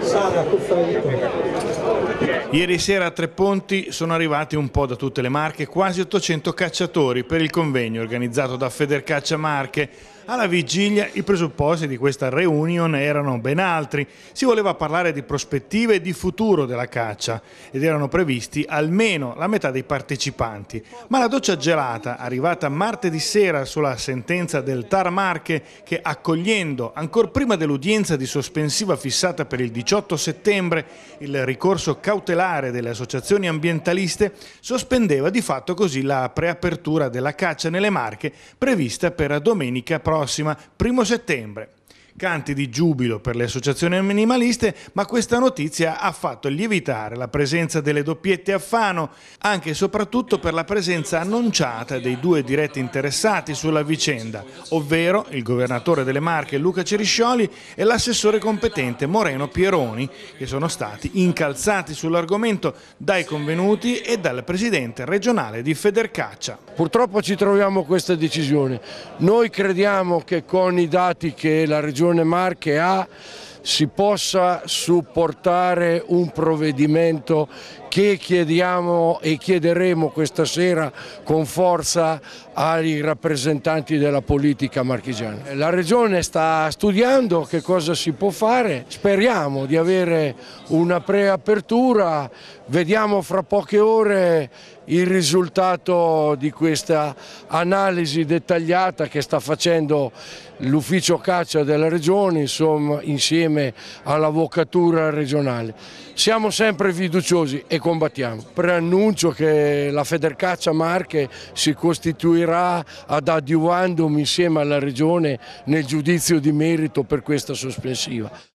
Sara, Ieri sera a Tre Ponti sono arrivati un po' da tutte le Marche quasi 800 cacciatori per il convegno organizzato da Federcaccia Marche alla vigilia i presupposti di questa reunion erano ben altri. Si voleva parlare di prospettive e di futuro della caccia ed erano previsti almeno la metà dei partecipanti. Ma la doccia gelata, arrivata martedì sera sulla sentenza del Tar Marche, che accogliendo, ancor prima dell'udienza di sospensiva fissata per il 18 settembre, il ricorso cautelare delle associazioni ambientaliste, sospendeva di fatto così la preapertura della caccia nelle Marche prevista per domenica prossima prossima, primo settembre canti di giubilo per le associazioni minimaliste, ma questa notizia ha fatto lievitare la presenza delle doppiette a Fano, anche e soprattutto per la presenza annunciata dei due diretti interessati sulla vicenda, ovvero il governatore delle Marche Luca Ceriscioli e l'assessore competente Moreno Pieroni, che sono stati incalzati sull'argomento dai convenuti e dal presidente regionale di Federcaccia. Purtroppo ci troviamo questa decisione. Noi crediamo che con i dati che la Regione Regione Marche ha si possa supportare un provvedimento che chiediamo e chiederemo questa sera con forza ai rappresentanti della politica marchigiana. La Regione sta studiando che cosa si può fare, speriamo di avere una preapertura, vediamo fra poche ore il risultato di questa analisi dettagliata che sta facendo l'ufficio caccia della regione insomma, insieme all'avvocatura regionale. Siamo sempre fiduciosi e combattiamo. Preannuncio che la Federcaccia Marche si costituirà ad adiuvandum insieme alla Regione nel giudizio di merito per questa sospensiva.